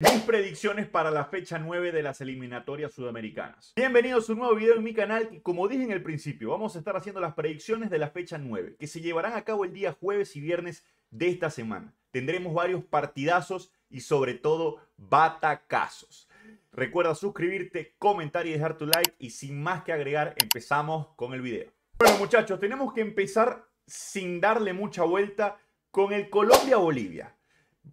Mis predicciones para la fecha 9 de las eliminatorias sudamericanas. Bienvenidos a un nuevo video en mi canal y como dije en el principio, vamos a estar haciendo las predicciones de la fecha 9 que se llevarán a cabo el día jueves y viernes de esta semana. Tendremos varios partidazos y sobre todo batacazos. Recuerda suscribirte, comentar y dejar tu like y sin más que agregar empezamos con el video. Bueno muchachos, tenemos que empezar sin darle mucha vuelta con el Colombia-Bolivia.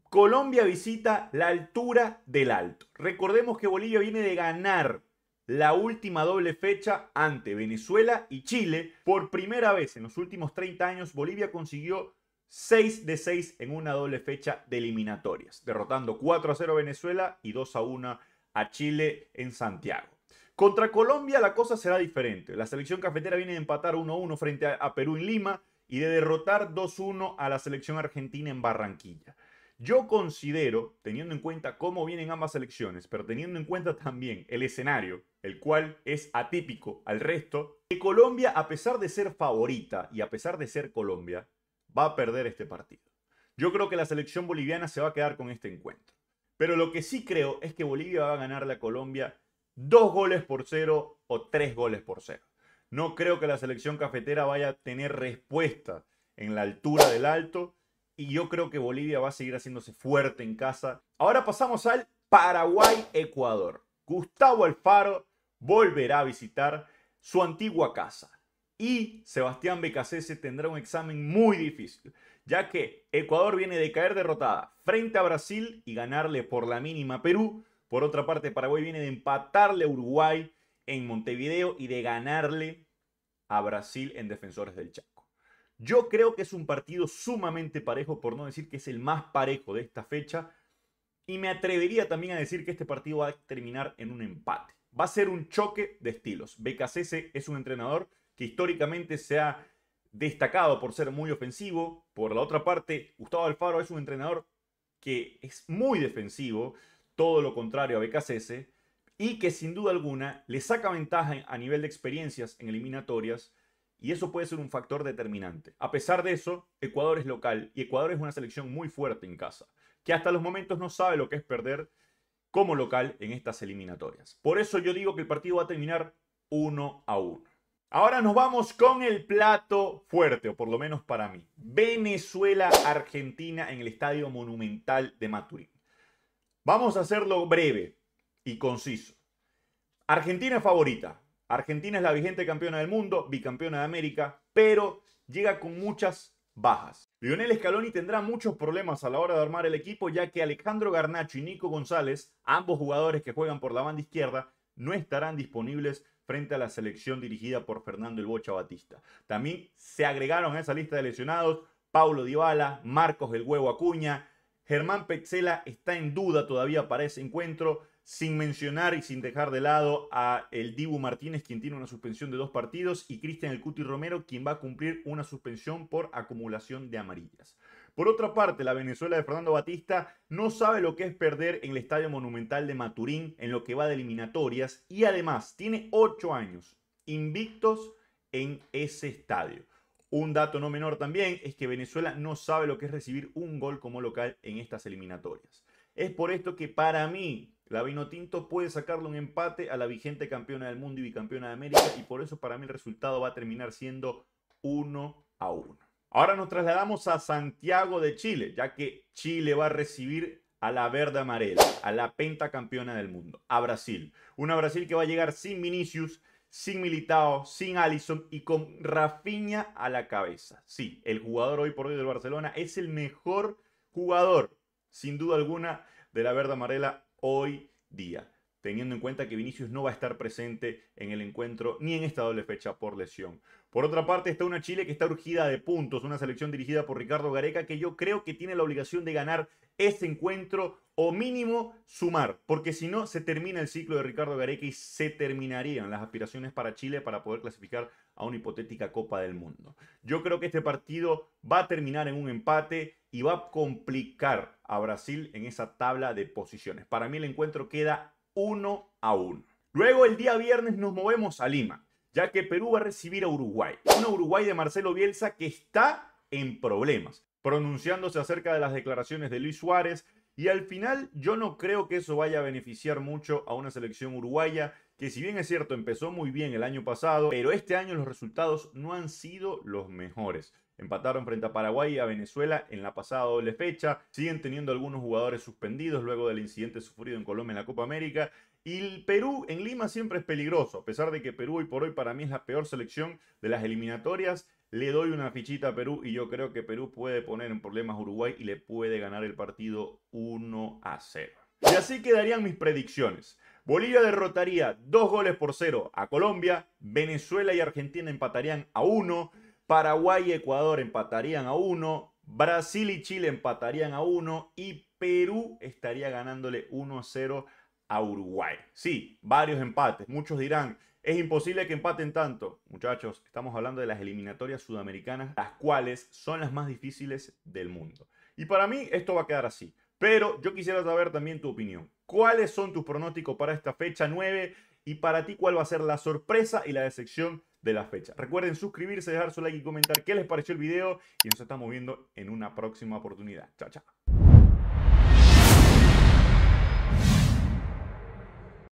Colombia visita la altura del alto. Recordemos que Bolivia viene de ganar la última doble fecha ante Venezuela y Chile. Por primera vez en los últimos 30 años, Bolivia consiguió 6 de 6 en una doble fecha de eliminatorias, derrotando 4 a 0 a Venezuela y 2 a 1 a Chile en Santiago. Contra Colombia la cosa será diferente. La selección cafetera viene de empatar 1-1 frente a Perú en Lima y de derrotar 2-1 a la selección argentina en Barranquilla. Yo considero, teniendo en cuenta cómo vienen ambas elecciones, pero teniendo en cuenta también el escenario, el cual es atípico al resto, que Colombia, a pesar de ser favorita y a pesar de ser Colombia, va a perder este partido. Yo creo que la selección boliviana se va a quedar con este encuentro. Pero lo que sí creo es que Bolivia va a ganar a Colombia dos goles por cero o tres goles por cero. No creo que la selección cafetera vaya a tener respuesta en la altura del alto y yo creo que Bolivia va a seguir haciéndose fuerte en casa. Ahora pasamos al Paraguay-Ecuador. Gustavo Alfaro volverá a visitar su antigua casa y Sebastián Becasese tendrá un examen muy difícil, ya que Ecuador viene de caer derrotada frente a Brasil y ganarle por la mínima a Perú. Por otra parte, Paraguay viene de empatarle a Uruguay en Montevideo y de ganarle a Brasil en Defensores del Chaco. Yo creo que es un partido sumamente parejo, por no decir que es el más parejo de esta fecha. Y me atrevería también a decir que este partido va a terminar en un empate. Va a ser un choque de estilos. BKCS es un entrenador que históricamente se ha destacado por ser muy ofensivo. Por la otra parte, Gustavo Alfaro es un entrenador que es muy defensivo, todo lo contrario a BKCS, y que sin duda alguna le saca ventaja a nivel de experiencias en eliminatorias y eso puede ser un factor determinante. A pesar de eso, Ecuador es local y Ecuador es una selección muy fuerte en casa, que hasta los momentos no sabe lo que es perder como local en estas eliminatorias. Por eso yo digo que el partido va a terminar uno a uno Ahora nos vamos con el plato fuerte, o por lo menos para mí. Venezuela-Argentina en el Estadio Monumental de Maturín. Vamos a hacerlo breve y conciso. Argentina favorita, Argentina es la vigente campeona del mundo, bicampeona de América, pero llega con muchas bajas. Lionel Scaloni tendrá muchos problemas a la hora de armar el equipo, ya que Alejandro Garnacho y Nico González, ambos jugadores que juegan por la banda izquierda, no estarán disponibles frente a la selección dirigida por Fernando El Bocha Batista. También se agregaron a esa lista de lesionados Paulo Dybala, Marcos El Huevo Acuña, Germán Petzela está en duda todavía para ese encuentro, sin mencionar y sin dejar de lado a el Dibu Martínez, quien tiene una suspensión de dos partidos, y Cristian El Cuti Romero, quien va a cumplir una suspensión por acumulación de amarillas. Por otra parte, la Venezuela de Fernando Batista no sabe lo que es perder en el Estadio Monumental de Maturín en lo que va de eliminatorias y además tiene ocho años invictos en ese estadio. Un dato no menor también es que Venezuela no sabe lo que es recibir un gol como local en estas eliminatorias. Es por esto que para mí la Vino Tinto puede sacarle un empate a la vigente campeona del mundo y bicampeona de América y por eso para mí el resultado va a terminar siendo 1 a 1. Ahora nos trasladamos a Santiago de Chile, ya que Chile va a recibir a la verde amarela, a la pentacampeona del mundo, a Brasil. Una Brasil que va a llegar sin Vinicius, sin Militao, sin Allison y con Rafinha a la cabeza. Sí, el jugador hoy por hoy del Barcelona es el mejor jugador, sin duda alguna, de la verde amarela hoy día, teniendo en cuenta que Vinicius no va a estar presente en el encuentro ni en esta doble fecha por lesión. Por otra parte está una Chile que está urgida de puntos, una selección dirigida por Ricardo Gareca que yo creo que tiene la obligación de ganar este encuentro o mínimo sumar, porque si no se termina el ciclo de Ricardo Gareca y se terminarían las aspiraciones para Chile para poder clasificar a una hipotética Copa del Mundo. Yo creo que este partido va a terminar en un empate y va a complicar a Brasil en esa tabla de posiciones. Para mí el encuentro queda uno a uno. Luego el día viernes nos movemos a Lima, ya que Perú va a recibir a Uruguay. Un Uruguay de Marcelo Bielsa que está en problemas pronunciándose acerca de las declaraciones de Luis Suárez. Y al final yo no creo que eso vaya a beneficiar mucho a una selección uruguaya que si bien es cierto empezó muy bien el año pasado, pero este año los resultados no han sido los mejores. Empataron frente a Paraguay y a Venezuela en la pasada doble fecha. Siguen teniendo algunos jugadores suspendidos luego del incidente sufrido en Colombia en la Copa América. Y el Perú en Lima siempre es peligroso, a pesar de que Perú hoy por hoy para mí es la peor selección de las eliminatorias. Le doy una fichita a Perú y yo creo que Perú puede poner en problemas a Uruguay y le puede ganar el partido 1 a 0. Y así quedarían mis predicciones. Bolivia derrotaría 2 goles por 0 a Colombia, Venezuela y Argentina empatarían a 1, Paraguay y Ecuador empatarían a 1, Brasil y Chile empatarían a 1 y Perú estaría ganándole 1 a 0 a Uruguay. Sí, varios empates. Muchos dirán, es imposible que empaten tanto. Muchachos, estamos hablando de las eliminatorias sudamericanas, las cuales son las más difíciles del mundo. Y para mí esto va a quedar así. Pero yo quisiera saber también tu opinión. ¿Cuáles son tus pronósticos para esta fecha 9? Y para ti, ¿cuál va a ser la sorpresa y la decepción de la fecha? Recuerden suscribirse, dejar su like y comentar qué les pareció el video. Y nos estamos viendo en una próxima oportunidad. Chao, chao.